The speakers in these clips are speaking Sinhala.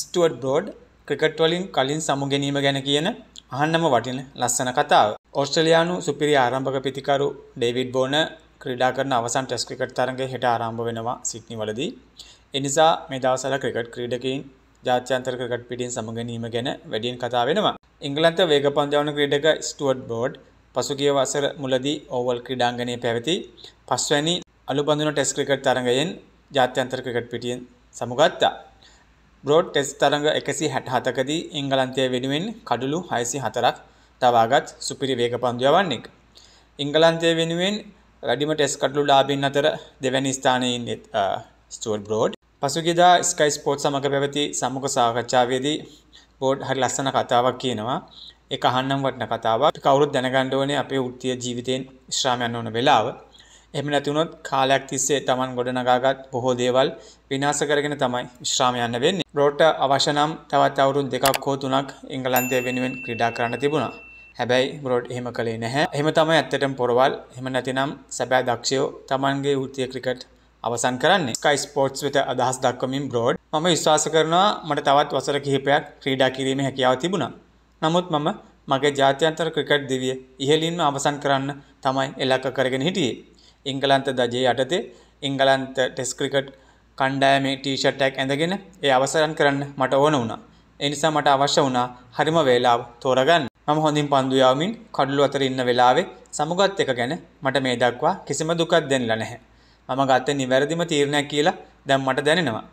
ස්ටුවඩ් බ්‍රෝඩ් ක්‍රිකට් වලින් කලින් සමුගැනීම ගැන කියන අහන්නම වටින ලස්සන කතාව. ඔස්ට්‍රලයානු සුපිරි ආරම්භක පිතිකරු ඩේවිඩ් බෝන ක්‍රඩා කරන අවසන් ටෙස් ක්‍රිකට් තරගේ හෙට ආරම්භ වෙනවා සිට්නි වලදී. එනිසා මේ දවසල ක්‍රිකට් ක්‍රීඩකින් ජාත්‍යන්තර ක්‍රිකට් පිටින් සමුගැනීම ගැන වැඩියෙන් කතා වෙනවා. ඉංගලන්ත වේග පන්දවන ක්‍රීඩක ස්ටුවඩ් බෝඩ් පසුගිය වසර මුලදී ඕවල් ක්‍රීඩාංගණය පැවති පස්වැනි අලු බඳුන ටෙස් ක්‍රිකට් තරඟයෙන් ජාත්‍යන්තර ක්‍රිකට් පිටියෙන් සමුගත්තා. බ්‍රෝඩ් ටෙස් තරඟ එකසි හැට හතකදී ඉංගලන්තය වෙනුවෙන් කඩුළු හයිසි හතරක් තවාගත් සුපිරි වේග පන්දුයවන්නෙක්. ඉංගලන්තය වෙනුවෙන් වැඩිම ටෙස් කටලු ලාබින් අතර දෙවැනි ස්ථානයෙන් ස්ටුවර් බ්‍රෝඩ් පසුගෙදා ස්කයිස් පෝට් සමඟ පැවති සමුක සාකච්ඡාවේදී බෝඩ් හරි ලස්සන කතාවක් කියනවා එක අහන්නම් වටන කතාවක් කවුරුත් දැනගණ්ඩෝනේ අපේ උත්තිය ජීවිතයෙන් ශ්‍රාමයන්න ඕන වෙලාව එම නැතිවුණොත් කාලයක් තිස්සේ තමන් ගොඩනගාගත් බොහෝ දේවල් විනාස කරගෙන තමයි විශ්‍රාමයන්න වෙන්නේ. රෝට අවශනම් තවත් අවුරුන් දෙකක් හෝ තුනක් එංගලන්දය වෙනුවෙන් ක්‍රඩා කරන්න තිබුණා. හැබැයි බරෝඩ් එහෙම කළේ නැහැ එහම තමයි ඇත්තටම පොරවල් එම නැතිනම් සැබෑ දක්ෂයෝ තමන්ගේ ෘතිය ක්‍රිකට් අවසන් කරන්නේ ස්කයි ස්පෝට්ස් වෙත අදහස් දක්වමින් බ්‍රෝඩ් මම විශ්වාස කරනවා මට තවත් වසර කිහිපයක් ක්‍රීඩා කිරීම හැකියාව තිබුණා. නමුත් මම මගේ ජාත්‍යන්තර ක්‍රිකට් දෙවිය ඉහලින්ම අවසන් කරන්න තමයි එලක්ක කරගෙන හිටියේ. ඉංගලන්ත දජයේ යටතේ ඉංගලන්ත ටෙස්ක්‍රිකට් කණ්ඩෑමේ ටීෂට්ටැක් ඇඳගෙන ඒ අවසරන් කරන්න මට ඕන වුණා. එනිසා මට අවශ්‍ය වුණා හරිම වේලාව තෝරගන්න මම හොඳින් පන්දුයාවමින් කඩලු අතර ඉන්න වෙලාවේ සමුගත් එක ගැන මට මේ දක්වා කිසිම දුකක් දැනිලා නැහැ. මම ගත්ත නිවැරදිම තීරණයක් කියලා දැන් මට දැනෙනවා.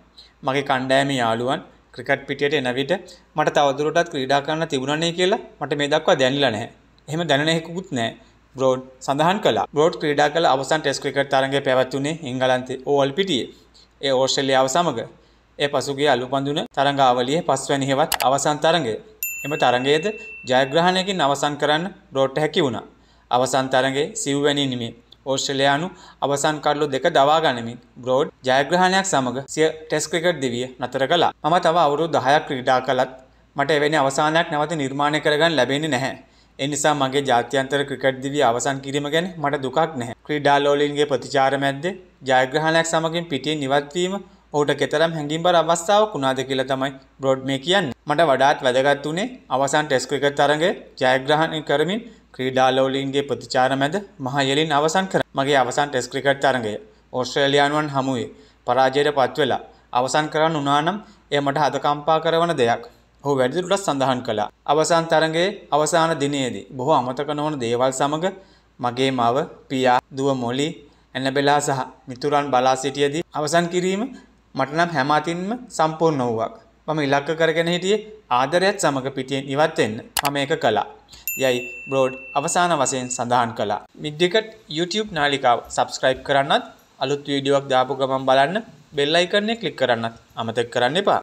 මගේ කණ්ඩෑමේ යාළුවන් ක්‍රිකට් පිටියට එන විට මට තවදුරටත් ක්‍රීඩා කරන්න තිබුණා නේ කියලා මට මේ දක්වා දැනෙලා නැහැ. එහෙම දැනෙන එකකුත් නැහැ. බ්‍රෝඩ් සඳහන් කලා බෝඩ් ක්‍රඩා කල අවසන් ටෙස් ක්‍රිකට තරගේ පැවත්වුණේ ඉංගලන්තේ ඕල්පිටිය ඒ ඕර්ශල්ලියාව සමඟ ඒ පසුගේ අලු පඳුන තරංගාවලිය පස්වැනි හෙවත් අවසන් තරගය එම තරගයේද ජයග්‍රහණයකින් අවසන් කරන්න බ්‍රෝට් හැකි වුණා අවසන් තරගේ සිව්වැනි නිමේ ඕස්ට්‍රලයානු අවසන් කරලු දෙක දවා ගනිමින් බ්‍රෝඩ් ජයග්‍රහණයක් සමඟ සිය ටෙස් ක්‍රිකට් දෙවිය නතර කලා මම තව අවුරු දහයක් ක්‍රීඩා කළත් මට එවැනි අවසානයක් නැවත නිර්මාණය කරගන්න ලැබෙන්නේ නැහැ එනිසා මගේ ජාත්‍යන්තර ක්‍රිකට් දිවිය අවසන් කිරීම ගැන මට දුකක් නැහැ. ක්‍රීඩා ලෝලින්ගේ ප්‍රතිචාර මැද්ද ජයග්‍රහණයක් සමගින් පිටින් නිවත්වීම ඔහුට කෙතරම් හැඟීම් බර අවස්ථාවක් වුණාද කියලා තමයි බ්‍රොඩ් මේ කියන්නේ. මට වඩාත් වැදගත් වුණේ අවසන් ටෙස්ට් ක්‍රිකට් තරඟය ජයග්‍රහණය කරමින් ක්‍රීඩා ලෝලින්ගේ ප්‍රතිචාර මැද මහ යෙලින් අවසන් කර මගේ අවසන් ටෙස්ට් ක්‍රිකට් තරඟය ඕස්ට්‍රේලියානුවන් හමුවේ පරාජයට පත්වෙලා අවසන් කරන්න උනානම් එය මට හදකම්පා කරවන දෙයක්. ඔහු වැඩිදුරටත් සඳහන් කළා. අවසාන තරඟයේ අවසාන දිනයේදී බොහෝ අමතක නොවන දේවල් සමග මගේ මව, පියා, දුව මොලි, ඇනබෙලා සහ මිතුරන් බලා සිටියේදී අවසන් කිරීම මට නම් හැම අතින්ම සම්පූර්ණ වූවක්. මම ඉලක්ක කරගෙන හිටියේ ආදරයත් සමග පිටියෙන් ඉවත් වෙන්න. මම ඒක කළා. යයි බ්‍රෝඩ් අවසාන වශයෙන් සඳහන් කළා. මිඩ්ඩිකට් YouTube නාලිකාව සබස්ක්‍රයිබ් කරන්නත් අලුත් වීඩියෝක් දාපු ගමන් බලන්න බෙල්ලයිකරන්නේ කලික් කරන්නත් අමතක් කරන්න එපා.